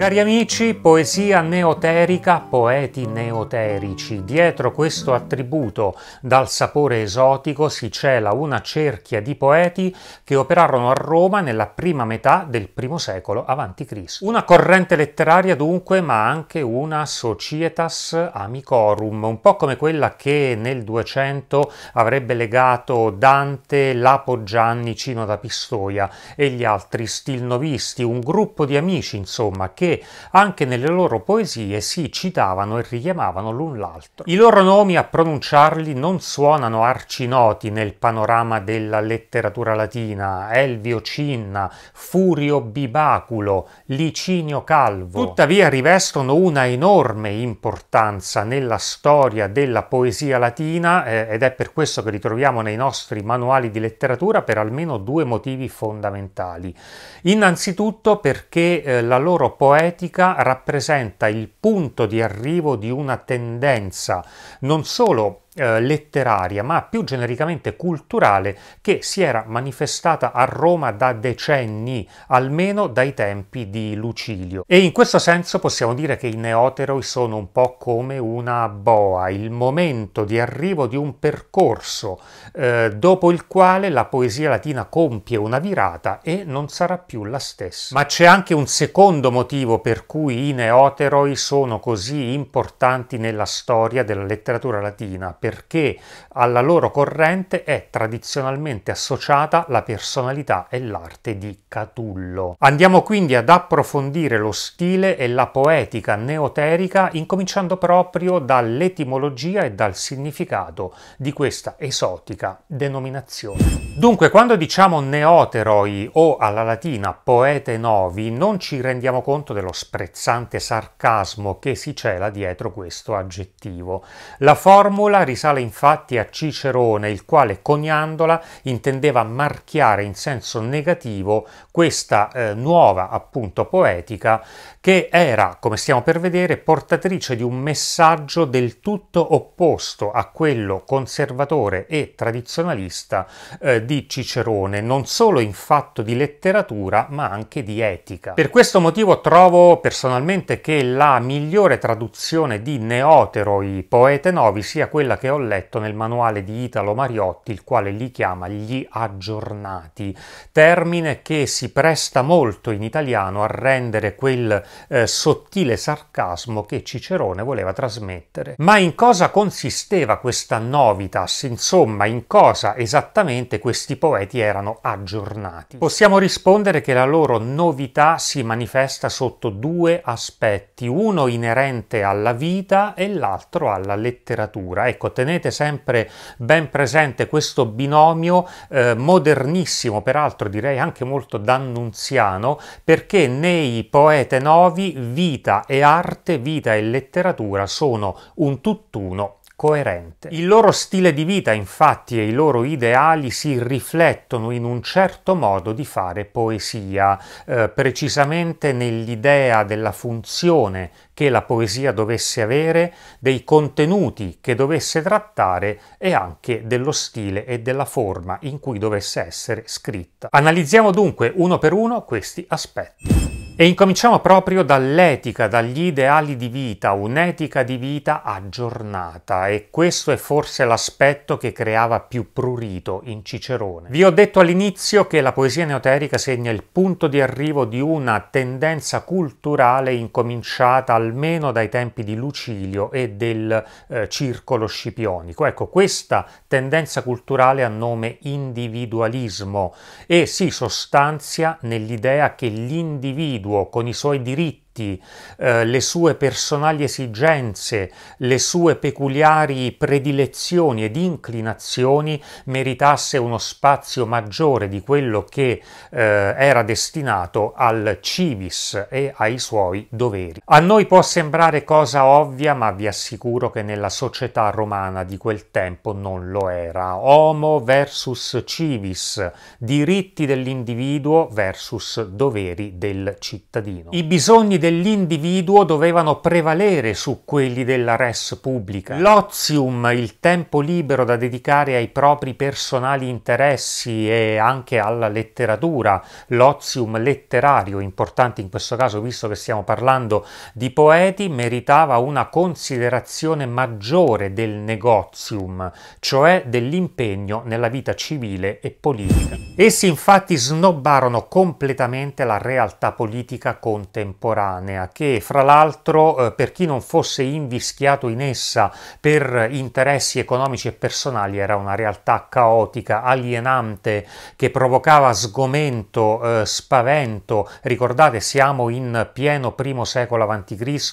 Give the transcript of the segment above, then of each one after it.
Cari amici, poesia neoterica, poeti neoterici. Dietro questo attributo dal sapore esotico si cela una cerchia di poeti che operarono a Roma nella prima metà del primo secolo a.C. Una corrente letteraria dunque, ma anche una societas amicorum, un po' come quella che nel 200 avrebbe legato Dante, Lapo Gianni, Cino da Pistoia e gli altri stilnovisti, un gruppo di amici, insomma, che che anche nelle loro poesie si citavano e richiamavano l'un l'altro. I loro nomi a pronunciarli non suonano arcinoti nel panorama della letteratura latina, Elvio Cinna, Furio Bibaculo, Licinio Calvo, tuttavia rivestono una enorme importanza nella storia della poesia latina eh, ed è per questo che li troviamo nei nostri manuali di letteratura per almeno due motivi fondamentali. Innanzitutto perché eh, la loro poesia poetica rappresenta il punto di arrivo di una tendenza non solo eh, letteraria, ma più genericamente culturale, che si era manifestata a Roma da decenni, almeno dai tempi di Lucilio. E in questo senso possiamo dire che i neoteroi sono un po' come una boa, il momento di arrivo di un percorso eh, dopo il quale la poesia latina compie una virata e non sarà più la stessa. Ma c'è anche un secondo motivo per cui i neoteroi sono così importanti nella storia della letteratura latina perché alla loro corrente è tradizionalmente associata la personalità e l'arte di Catullo. Andiamo quindi ad approfondire lo stile e la poetica neoterica incominciando proprio dall'etimologia e dal significato di questa esotica denominazione. Dunque, quando diciamo neoteroi o alla latina poete novi, non ci rendiamo conto dello sprezzante sarcasmo che si cela dietro questo aggettivo. La formula risale infatti a Cicerone, il quale coniandola intendeva marchiare in senso negativo questa eh, nuova appunto poetica che era, come stiamo per vedere, portatrice di un messaggio del tutto opposto a quello conservatore e tradizionalista eh, di Cicerone, non solo in fatto di letteratura ma anche di etica. Per questo motivo trovo personalmente che la migliore traduzione di Neotero, i poete novi, sia quella che ho letto nel manuale di Italo Mariotti, il quale li chiama gli aggiornati, termine che si presta molto in italiano a rendere quel eh, sottile sarcasmo che Cicerone voleva trasmettere. Ma in cosa consisteva questa novitas? Insomma, in cosa esattamente questi poeti erano aggiornati? Possiamo rispondere che la loro novità si manifesta sotto due aspetti, uno inerente alla vita e l'altro alla letteratura. Ecco, tenete sempre ben presente questo binomio eh, modernissimo, peraltro direi anche molto d'annunziano, perché nei poete novi vita e arte, vita e letteratura sono un tutt'uno coerente. Il loro stile di vita, infatti, e i loro ideali si riflettono in un certo modo di fare poesia, eh, precisamente nell'idea della funzione che la poesia dovesse avere, dei contenuti che dovesse trattare e anche dello stile e della forma in cui dovesse essere scritta. Analizziamo dunque uno per uno questi aspetti. E incominciamo proprio dall'etica, dagli ideali di vita, un'etica di vita aggiornata e questo è forse l'aspetto che creava più prurito in Cicerone. Vi ho detto all'inizio che la poesia neoterica segna il punto di arrivo di una tendenza culturale incominciata almeno dai tempi di Lucilio e del eh, circolo scipionico. Ecco, questa tendenza culturale ha nome individualismo e si sostanzia nell'idea che l'individuo individuo con i suoi diritti gusti, eh, le sue personali esigenze, le sue peculiari predilezioni ed inclinazioni meritasse uno spazio maggiore di quello che eh, era destinato al civis e ai suoi doveri. A noi può sembrare cosa ovvia, ma vi assicuro che nella società romana di quel tempo non lo era. Homo versus civis, diritti dell'individuo versus doveri del cittadino. I bisogni del dell'individuo dovevano prevalere su quelli della res pubblica. L'ozium, il tempo libero da dedicare ai propri personali interessi e anche alla letteratura, l'ozium letterario, importante in questo caso visto che stiamo parlando di poeti, meritava una considerazione maggiore del negozium, cioè dell'impegno nella vita civile e politica. Essi infatti snobbarono completamente la realtà politica contemporanea temporanea che fra l'altro eh, per chi non fosse invischiato in essa per interessi economici e personali era una realtà caotica, alienante, che provocava sgomento, eh, spavento. Ricordate, siamo in pieno primo secolo a.C.,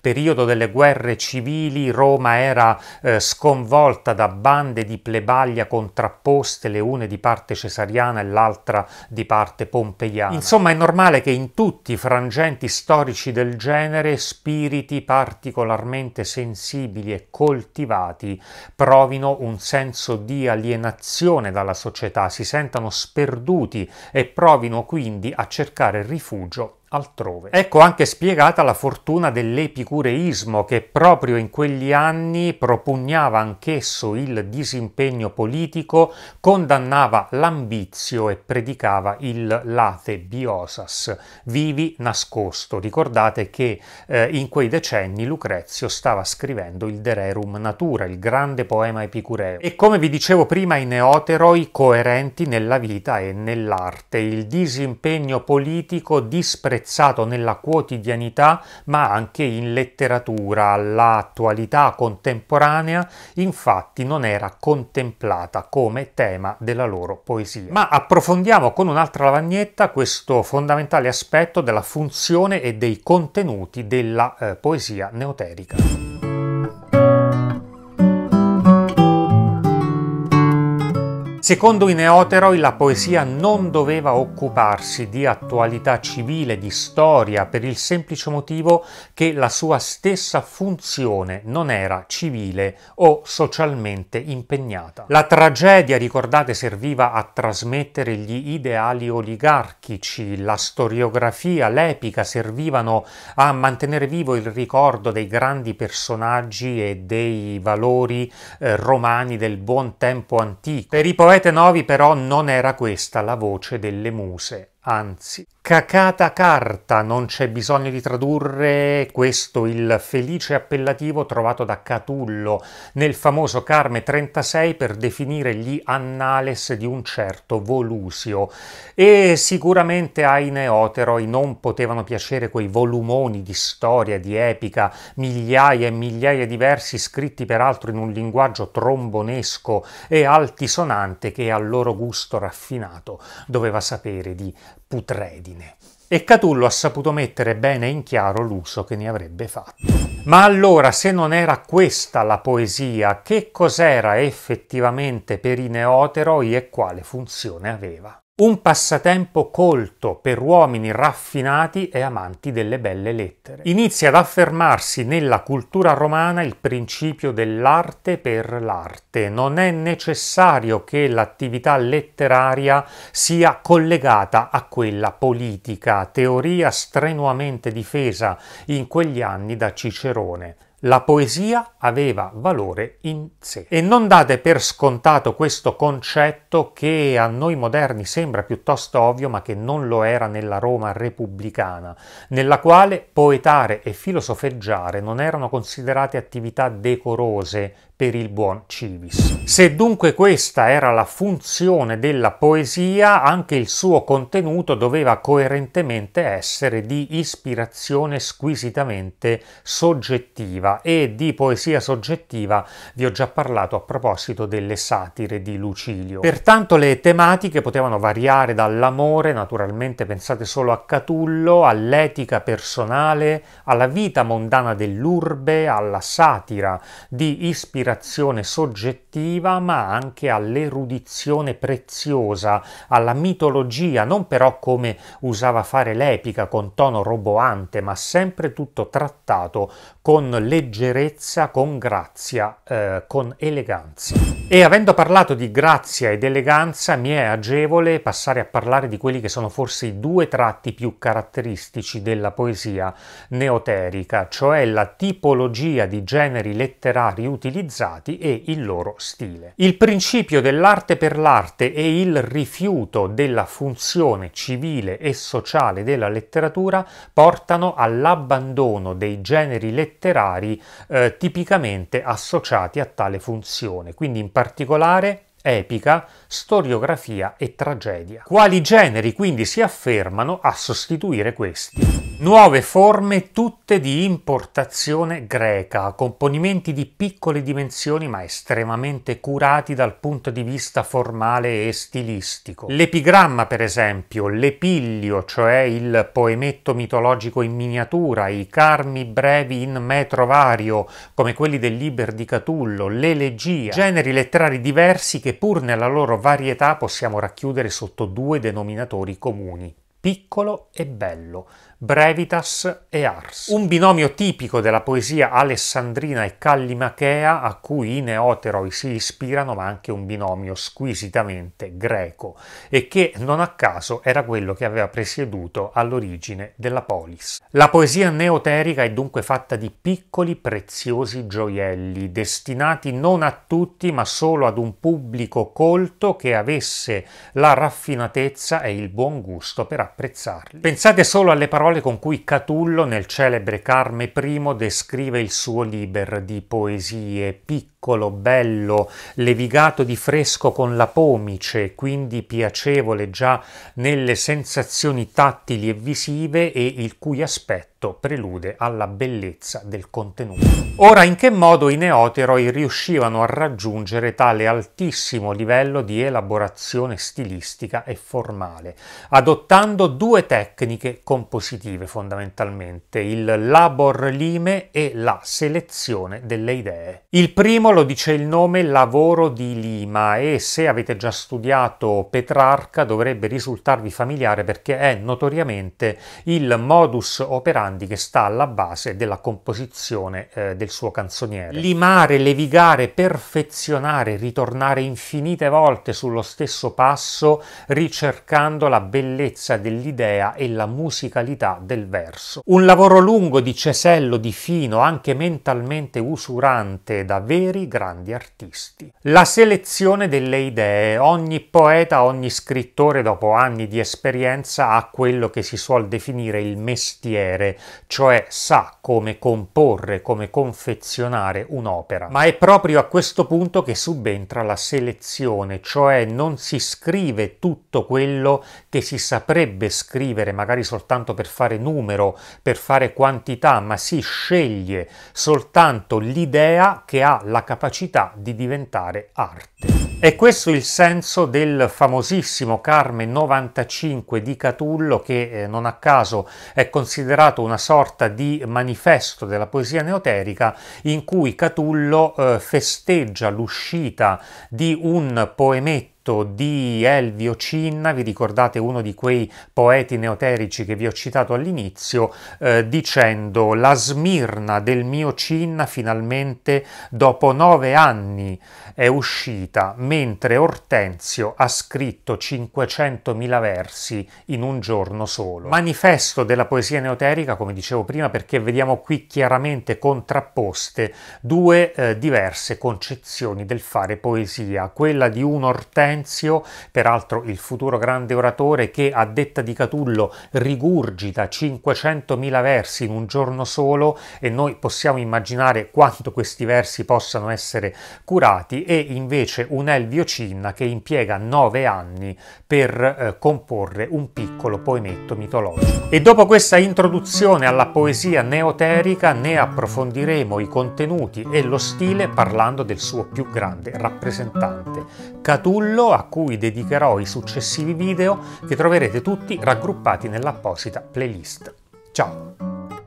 periodo delle guerre civili, Roma era eh, sconvolta da bande di plebaglia contrapposte, le une di parte cesariana e l'altra di parte pompeiana. Insomma, è normale che in tutti i frangenti storici storici del genere spiriti particolarmente sensibili e coltivati provino un senso di alienazione dalla società, si sentano sperduti e provino quindi a cercare rifugio altrove. Ecco anche spiegata la fortuna dell'epicureismo che proprio in quegli anni propugnava anch'esso il disimpegno politico, condannava l'ambizio e predicava il late biosas, vivi nascosto. Ricordate che eh, in quei decenni Lucrezio stava scrivendo il De Rerum Natura, il grande poema epicureo. E come vi dicevo prima, i neoteroi coerenti nella vita e nell'arte, il disimpegno politico disprezzabile apprezzato nella quotidianità ma anche in letteratura. L'attualità contemporanea infatti non era contemplata come tema della loro poesia. Ma approfondiamo con un'altra lavagnetta questo fondamentale aspetto della funzione e dei contenuti della eh, poesia neoterica. Secondo i Neoteroi la poesia non doveva occuparsi di attualità civile, di storia, per il semplice motivo che la sua stessa funzione non era civile o socialmente impegnata. La tragedia, ricordate, serviva a trasmettere gli ideali oligarchici, la storiografia, l'epica servivano a mantenere vivo il ricordo dei grandi personaggi e dei valori eh, romani del buon tempo antico. Per i poeti Poete Novi però non era questa la voce delle muse anzi. Cacata carta, non c'è bisogno di tradurre questo il felice appellativo trovato da Catullo nel famoso Carme 36 per definire gli annales di un certo Volusio. E sicuramente ai neoteroi non potevano piacere quei volumoni di storia, di epica, migliaia e migliaia di versi scritti peraltro in un linguaggio trombonesco e altisonante che al loro gusto raffinato doveva sapere di putredine. E Catullo ha saputo mettere bene in chiaro l'uso che ne avrebbe fatto. Ma allora, se non era questa la poesia, che cos'era effettivamente per i neoteroi e quale funzione aveva? un passatempo colto per uomini raffinati e amanti delle belle lettere. Inizia ad affermarsi nella cultura romana il principio dell'arte per l'arte. Non è necessario che l'attività letteraria sia collegata a quella politica, teoria strenuamente difesa in quegli anni da Cicerone la poesia aveva valore in sé. E non date per scontato questo concetto che a noi moderni sembra piuttosto ovvio, ma che non lo era nella Roma repubblicana, nella quale poetare e filosofeggiare non erano considerate attività decorose per il buon Civis. Se dunque questa era la funzione della poesia, anche il suo contenuto doveva coerentemente essere di ispirazione squisitamente soggettiva e di poesia soggettiva vi ho già parlato a proposito delle satire di Lucilio. Pertanto le tematiche potevano variare dall'amore, naturalmente pensate solo a Catullo, all'etica personale, alla vita mondana dell'urbe, alla satira di ispirazione all'ispirazione soggettiva ma anche all'erudizione preziosa, alla mitologia, non però come usava fare l'epica con tono roboante, ma sempre tutto trattato con leggerezza, con grazia, eh, con eleganza. E avendo parlato di grazia ed eleganza mi è agevole passare a parlare di quelli che sono forse i due tratti più caratteristici della poesia neoterica, cioè la tipologia di generi letterari utilizzati realizzati e il loro stile. Il principio dell'arte per l'arte e il rifiuto della funzione civile e sociale della letteratura portano all'abbandono dei generi letterari eh, tipicamente associati a tale funzione, quindi in particolare epica, storiografia e tragedia. Quali generi quindi si affermano a sostituire questi? Nuove forme tutte di importazione greca, componimenti di piccole dimensioni ma estremamente curati dal punto di vista formale e stilistico. L'epigramma, per esempio, l'epiglio, cioè il poemetto mitologico in miniatura, i carmi brevi in metro vario, come quelli del Liber di Catullo, l'elegia, generi letterari diversi che eppur nella loro varietà possiamo racchiudere sotto due denominatori comuni piccolo e bello, brevitas e ars. Un binomio tipico della poesia alessandrina e callimachea a cui i neoteroi si ispirano, ma anche un binomio squisitamente greco e che non a caso era quello che aveva presieduto all'origine della polis. La poesia neoterica è dunque fatta di piccoli preziosi gioielli, destinati non a tutti ma solo ad un pubblico colto che avesse la raffinatezza e il buon gusto per apprezzare apprezzarli. Pensate solo alle parole con cui Catullo nel celebre Carme I descrive il suo liber di poesie piccole piccolo, bello, levigato di fresco con la pomice, quindi piacevole già nelle sensazioni tattili e visive e il cui aspetto prelude alla bellezza del contenuto. Ora, in che modo i neoteroi riuscivano a raggiungere tale altissimo livello di elaborazione stilistica e formale? Adottando due tecniche compositive fondamentalmente, il labor lime e la selezione delle idee. Il primo lo dice il nome Lavoro di Lima e se avete già studiato Petrarca dovrebbe risultarvi familiare perché è notoriamente il modus operandi che sta alla base della composizione eh, del suo canzoniere. Limare, levigare, perfezionare, ritornare infinite volte sullo stesso passo ricercando la bellezza dell'idea e la musicalità del verso. Un lavoro lungo di cesello, di fino, anche mentalmente usurante da veri i grandi artisti. La selezione delle idee. Ogni poeta, ogni scrittore dopo anni di esperienza ha quello che si suol definire il mestiere, cioè sa come comporre, come confezionare un'opera. Ma è proprio a questo punto che subentra la selezione, cioè non si scrive tutto quello che si saprebbe scrivere, magari soltanto per fare numero, per fare quantità, ma si sceglie soltanto l'idea che ha la capacità capacità di diventare arte. È questo il senso del famosissimo Carme 95 di Catullo che eh, non a caso è considerato una sorta di manifesto della poesia neoterica in cui Catullo eh, festeggia l'uscita di un poemetto di Elvio Cinna, vi ricordate uno di quei poeti neoterici che vi ho citato all'inizio, eh, dicendo la Smirna del mio Cinna finalmente dopo nove anni è uscita, mentre Ortenzio ha scritto 500.000 versi in un giorno solo. Manifesto della poesia neoterica, come dicevo prima, perché vediamo qui chiaramente contrapposte due eh, diverse concezioni del fare poesia, quella di un Ortenzio silenzio, peraltro il futuro grande oratore che, a detta di Catullo, rigurgita 500.000 versi in un giorno solo e noi possiamo immaginare quanto questi versi possano essere curati, e invece un Elvio Cinna che impiega nove anni per eh, comporre un piccolo poemetto mitologico. E dopo questa introduzione alla poesia neoterica ne approfondiremo i contenuti e lo stile parlando del suo più grande rappresentante, Catullo quello a cui dedicherò i successivi video che troverete tutti raggruppati nell'apposita playlist. Ciao!